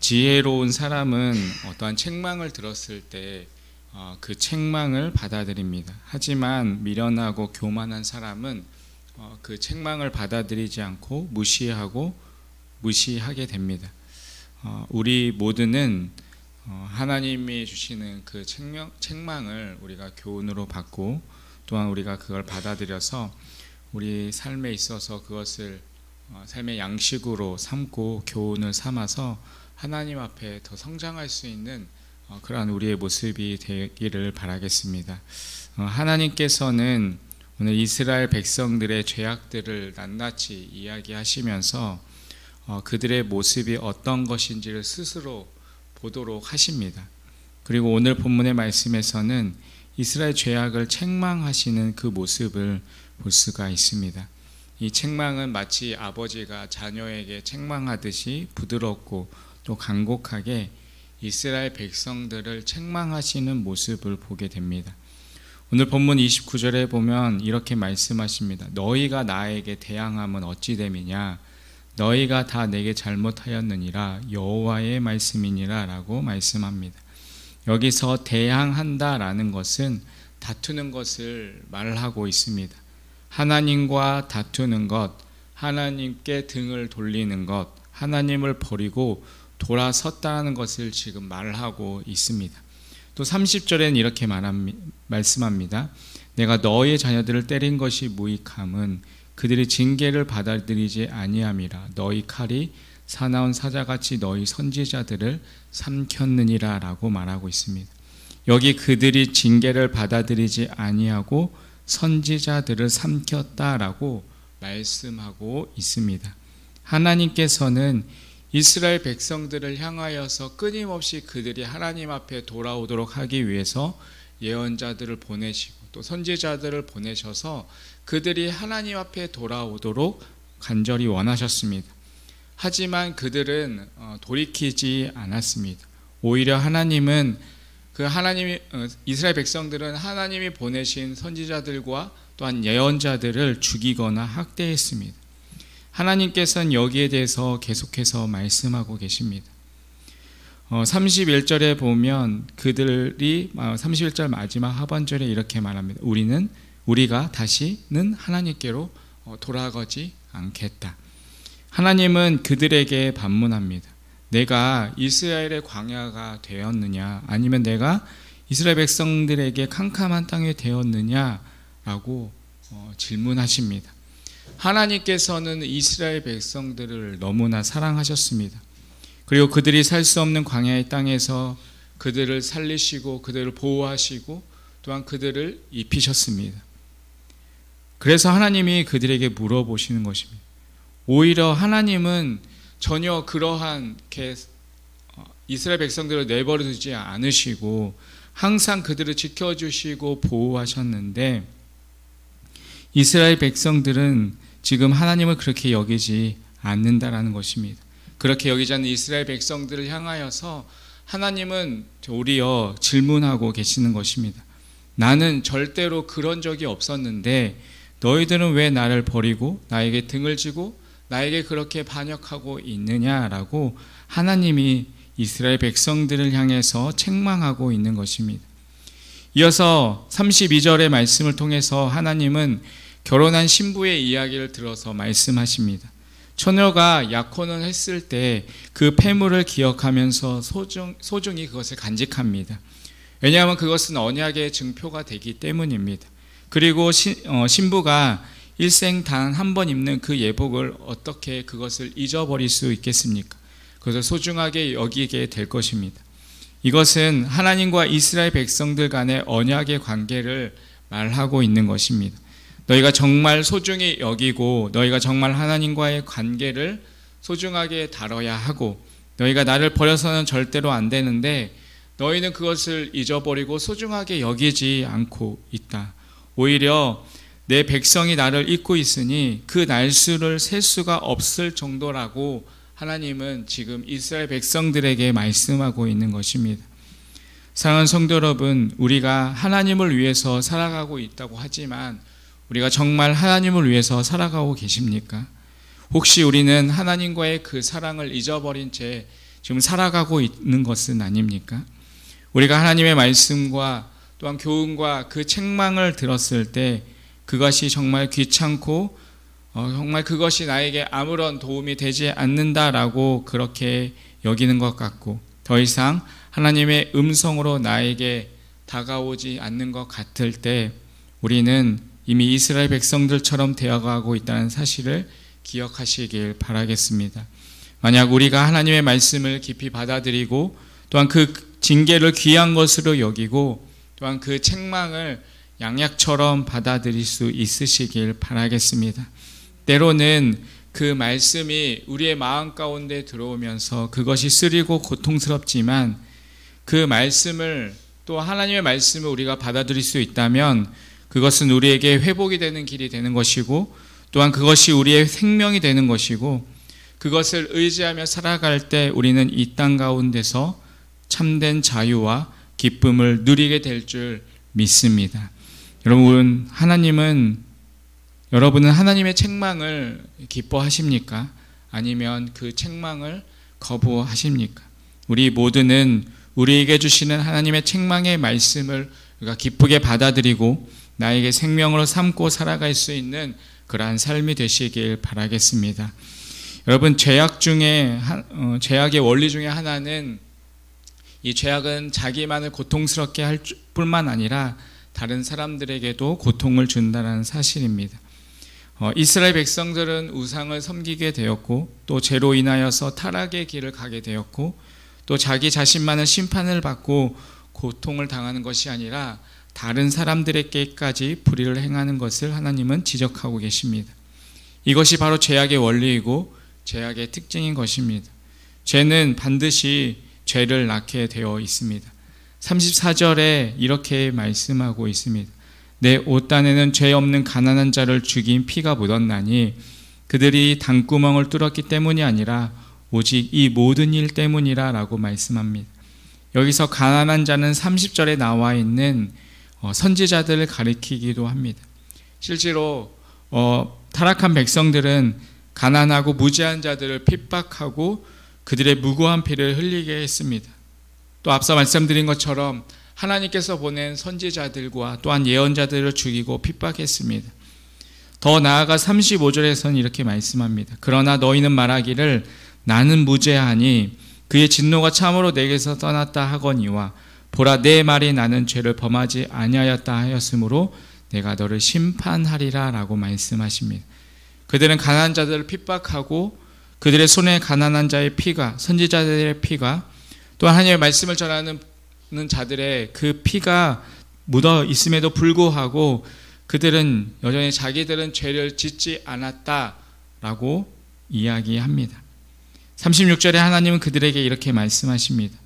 지혜로운 사람은 어떠한 책망을 들었을 때그 어, 책망을 받아들입니다. 하지만 미련하고 교만한 사람은 어, 그 책망을 받아들이지 않고 무시하고 무시하게 됩니다. 어, 우리 모두는 하나님이 주시는 그 책망, 을 우리가 교훈으로 받고 또한 우리가 그걸 받아들여서 우리 삶에 있어서 그것을 삶의 양식으로 삼고 교훈을 삼아서 하나님 앞에 더 성장할 수 있는 어, 그러한 우리의 모습이 되기를 바라겠습니다. 어, 하나님께서는 오늘 이스라엘 백성들의 죄악들을 낱낱이 이야기하시면서 어, 그들의 모습이 어떤 것인지를 스스로 보도록 하십니다. 그리고 오늘 본문의 말씀에서는 이스라엘 죄악을 책망하시는 그 모습을 볼 수가 있습니다. 이 책망은 마치 아버지가 자녀에게 책망하듯이 부드럽고 또 간곡하게 이스라엘 백성들을 책망하시는 모습을 보게 됩니다. 오늘 본문 29절에 보면 이렇게 말씀하십니다. 너희가 나에게 대항함은 어찌 됨이냐 너희가 다 내게 잘못하였느니라 여호와의 말씀이니라라고 말씀합니다. 여기서 대항한다라는 것은 다투는 것을 말하고 있습니다. 하나님과 다투는 것, 하나님께 등을 돌리는 것, 하나님을 버리고 돌아섰다는 것을 지금 말하고 있습니다. 또 30절에는 이렇게 말씀합니다 내가 너의 자녀들을 때린 것이 무익함은 그들의 징계를 받아들이지 아니함이라 너희 칼이 사나운 사자같이 너희 선지자들을 삼켰느니라 라고 말하고 있습니다. 여기 그들이 징계를 받아들이지 아니하고 선지자들을 삼켰다라고 말씀하고 있습니다. 하나님께서는 이스라엘 백성들을 향하여서 끊임없이 그들이 하나님 앞에 돌아오도록 하기 위해서 예언자들을 보내시고 또 선지자들을 보내셔서 그들이 하나님 앞에 돌아오도록 간절히 원하셨습니다. 하지만 그들은 어, 돌이키지 않았습니다. 오히려 하나님은 그 하나님이 어, 이스라엘 백성들은 하나님이 보내신 선지자들과 또한 예언자들을 죽이거나 학대했습니다. 하나님께서는 여기에 대해서 계속해서 말씀하고 계십니다. 31절에 어, 보면 그들이 31절 어, 마지막 하반절에 이렇게 말합니다. 우리는 우리가 다시는 하나님께로 어, 돌아가지 않겠다. 하나님은 그들에게 반문합니다. 내가 이스라엘의 광야가 되었느냐 아니면 내가 이스라엘 백성들에게 캄캄한 땅이 되었느냐라고 질문하십니다. 하나님께서는 이스라엘 백성들을 너무나 사랑하셨습니다. 그리고 그들이 살 수 없는 광야의 땅에서 그들을 살리시고 그들을 보호하시고 또한 그들을 입히셨습니다. 그래서 하나님이 그들에게 물어보시는 것입니다. 오히려 하나님은 전혀 그러한 어, 이스라엘 백성들을 내버려 두지 않으시고 항상 그들을 지켜주시고 보호하셨는데 이스라엘 백성들은 지금 하나님을 그렇게 여기지 않는다라는 것입니다. 그렇게 여기지 않는 이스라엘 백성들을 향하여서 하나님은 오히려 질문하고 계시는 것입니다. 나는 절대로 그런 적이 없었는데 너희들은 왜 나를 버리고 나에게 등을 지고 나에게 그렇게 반역하고 있느냐라고 하나님이 이스라엘 백성들을 향해서 책망하고 있는 것입니다. 이어서 32절의 말씀을 통해서 하나님은 결혼한 신부의 이야기를 들어서 말씀하십니다. 처녀가 약혼을 했을 때 그 폐물을 기억하면서 소중, 소중히 그것을 간직합니다. 왜냐하면 그것은 언약의 증표가 되기 때문입니다. 그리고 신, 어, 신부가 일생 단 한 번 입는 그 예복을 어떻게 그것을 잊어버릴 수 있겠습니까? 그것을 소중하게 여기게 될 것입니다. 이것은 하나님과 이스라엘 백성들 간의 언약의 관계를 말하고 있는 것입니다. 너희가 정말 소중히 여기고 너희가 정말 하나님과의 관계를 소중하게 다뤄야 하고 너희가 나를 버려서는 절대로 안 되는데 너희는 그것을 잊어버리고 소중하게 여기지 않고 있다. 오히려 내 백성이 나를 잊고 있으니 그 날수를 셀 수가 없을 정도라고 하나님은 지금 이스라엘 백성들에게 말씀하고 있는 것입니다. 사랑하는 성도 여러분, 우리가 하나님을 위해서 살아가고 있다고 하지만 우리가 정말 하나님을 위해서 살아가고 계십니까? 혹시 우리는 하나님과의 그 사랑을 잊어버린 채 지금 살아가고 있는 것은 아닙니까? 우리가 하나님의 말씀과 또한 교훈과 그 책망을 들었을 때 그것이 정말 귀찮고 어, 정말 그것이 나에게 아무런 도움이 되지 않는다라고 그렇게 여기는 것 같고 더 이상 하나님의 음성으로 나에게 다가오지 않는 것 같을 때 우리는 이미 이스라엘 백성들처럼 되어가고 있다는 사실을 기억하시길 바라겠습니다. 만약 우리가 하나님의 말씀을 깊이 받아들이고 또한 그 징계를 귀한 것으로 여기고 또한 그 책망을 양약처럼 받아들일 수 있으시길 바라겠습니다. 때로는 그 말씀이 우리의 마음 가운데 들어오면서 그것이 쓰리고 고통스럽지만 그 말씀을 또 하나님의 말씀을 우리가 받아들일 수 있다면 그것은 우리에게 회복이 되는 길이 되는 것이고 또한 그것이 우리의 생명이 되는 것이고 그것을 의지하며 살아갈 때 우리는 이 땅 가운데서 참된 자유와 기쁨을 누리게 될 줄 믿습니다. 여러분, 하나님은 여러분은 하나님의 책망을 기뻐하십니까? 아니면 그 책망을 거부하십니까? 우리 모두는 우리에게 주시는 하나님의 책망의 말씀을 기쁘게 받아들이고 나에게 생명으로 삼고 살아갈 수 있는 그러한 삶이 되시길 바라겠습니다. 여러분 죄악 중에 어, 죄악의 원리 중에 하나는 이 죄악은 자기만을 고통스럽게 할 뿐만 아니라 다른 사람들에게도 고통을 준다는 사실입니다. 어, 이스라엘 백성들은 우상을 섬기게 되었고 또 죄로 인하여서 타락의 길을 가게 되었고 또 자기 자신만을 심판을 받고 고통을 당하는 것이 아니라 다른 사람들에게까지 불의를 행하는 것을 하나님은 지적하고 계십니다. 이것이 바로 죄악의 원리이고 죄악의 특징인 것입니다. 죄는 반드시 죄를 낳게 되어 있습니다. 34절에 이렇게 말씀하고 있습니다. 내 옷단에는 죄 없는 가난한 자를 죽인 피가 묻었나니 그들이 단구멍을 뚫었기 때문이 아니라 오직 이 모든 일 때문이라 라고 말씀합니다. 여기서 가난한 자는 30절에 나와 있는 어, 선지자들을 가리키기도 합니다. 실제로 어, 타락한 백성들은 가난하고 무지한 자들을 핍박하고 그들의 무고한 피를 흘리게 했습니다. 또 앞서 말씀드린 것처럼 하나님께서 보낸 선지자들과 또한 예언자들을 죽이고 핍박했습니다. 더 나아가 35절에서는 이렇게 말씀합니다. 그러나 너희는 말하기를 나는 무죄하니 그의 진노가 참으로 내게서 떠났다 하거니와 보라 내 말이 나는 죄를 범하지 아니하였다 하였으므로 내가 너를 심판하리라라고 말씀하십니다. 그들은 가난한 자들을 핍박하고 그들의 손에 가난한 자의 피가 선지자들의 피가 또한 하나님의 말씀을 전하는 자들의 그 피가 묻어 있음에도 불구하고 그들은 여전히 자기들은 죄를 짓지 않았다라고 이야기합니다. 36절에 하나님은 그들에게 이렇게 말씀하십니다.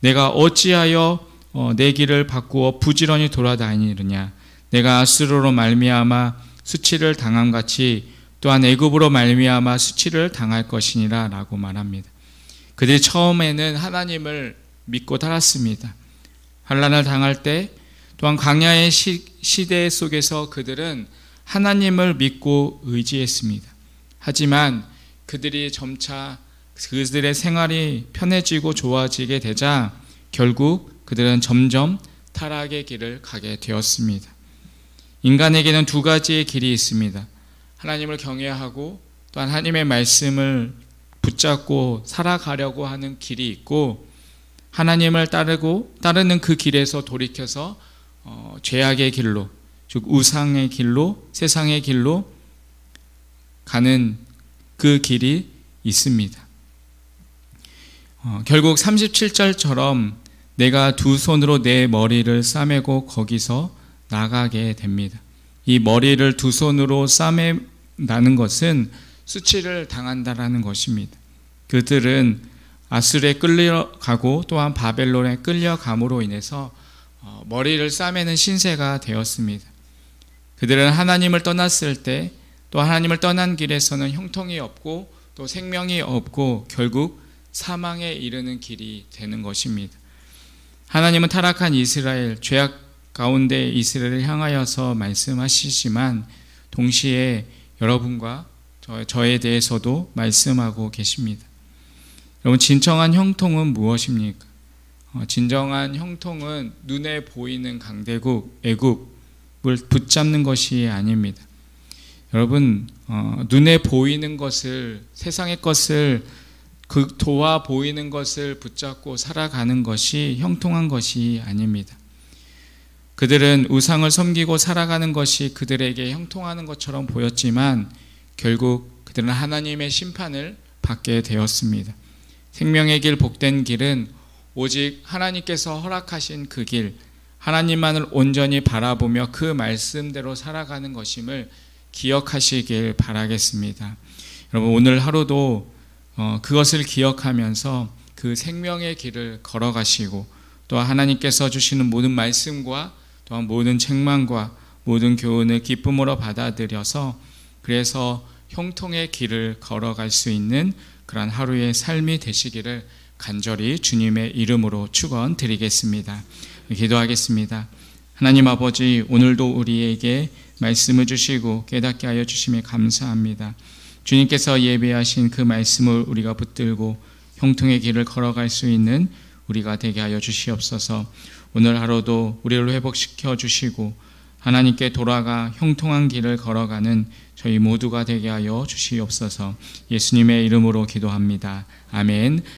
내가 어찌하여 어, 내 길을 바꾸어 부지런히 돌아다니느냐 내가 아스로로 말미암아 수치를 당함 같이 또한 애굽으로 말미암아 수치를 당할 것이니라라고 말합니다. 그들이 처음에는 하나님을 믿고 따랐습니다. 환란을 당할 때 또한 광야의 시, 시대 속에서 그들은 하나님을 믿고 의지했습니다. 하지만 그들이 점차 그들의 생활이 편해지고 좋아지게 되자 결국 그들은 점점 타락의 길을 가게 되었습니다. 인간에게는 두 가지의 길이 있습니다. 하나님을 경외하고 또한 하나님의 말씀을 붙잡고 살아가려고 하는 길이 있고 하나님을 따르고 따르는 그 길에서 돌이켜서 어, 죄악의 길로 즉 우상의 길로 세상의 길로 가는 그 길이 있습니다. 어, 결국 37절처럼 내가 두 손으로 내 머리를 싸매고 거기서 나가게 됩니다. 이 머리를 두 손으로 싸매나는 것은 수치를 당한다라는 것입니다. 그들은 아술에 끌려가고 또한 바벨론에 끌려감으로 인해서 어, 머리를 싸매는 신세가 되었습니다. 그들은 하나님을 떠났을 때 또 하나님을 떠난 길에서는 형통이 없고 또 생명이 없고 결국 사망에 이르는 길이 되는 것입니다. 하나님은 타락한 이스라엘, 죄악 가운데 이스라엘을 향하여서 말씀하시지만 동시에 여러분과 저, 에 대해서도 말씀하고 계십니다. 여러분 진정한 형통은 무엇입니까? 어, 진정한 형통은 눈에 보이는 강대국, 애국을 붙잡는 것이 아닙니다. 여러분 어, 눈에 보이는 것을 세상의 것을 그 도와 보이는 것을 붙잡고 살아가는 것이 형통한 것이 아닙니다. 그들은 우상을 섬기고 살아가는 것이 그들에게 형통하는 것처럼 보였지만 결국 그들은 하나님의 심판을 받게 되었습니다. 생명의 길 복된 길은 오직 하나님께서 허락하신 그 길, 하나님만을 온전히 바라보며 그 말씀대로 살아가는 것임을 기억하시길 바라겠습니다. 여러분 오늘 하루도 어, 그것을 기억하면서 그 생명의 길을 걸어가시고 또한 하나님께서 주시는 모든 말씀과 또한 모든 책망과 모든 교훈을 기쁨으로 받아들여서 그래서 형통의 길을 걸어갈 수 있는 그런 하루의 삶이 되시기를 간절히 주님의 이름으로 축원드리겠습니다. 기도하겠습니다. 하나님 아버지 오늘도 우리에게 말씀을 주시고 깨닫게 하여 주심에 감사합니다. 주님께서 예배하신 그 말씀을 우리가 붙들고 형통의 길을 걸어갈 수 있는 우리가 되게 하여 주시옵소서. 오늘 하루도 우리를 회복시켜 주시고 하나님께 돌아가 형통한 길을 걸어가는 저희 모두가 되게 하여 주시옵소서. 예수님의 이름으로 기도합니다. 아멘.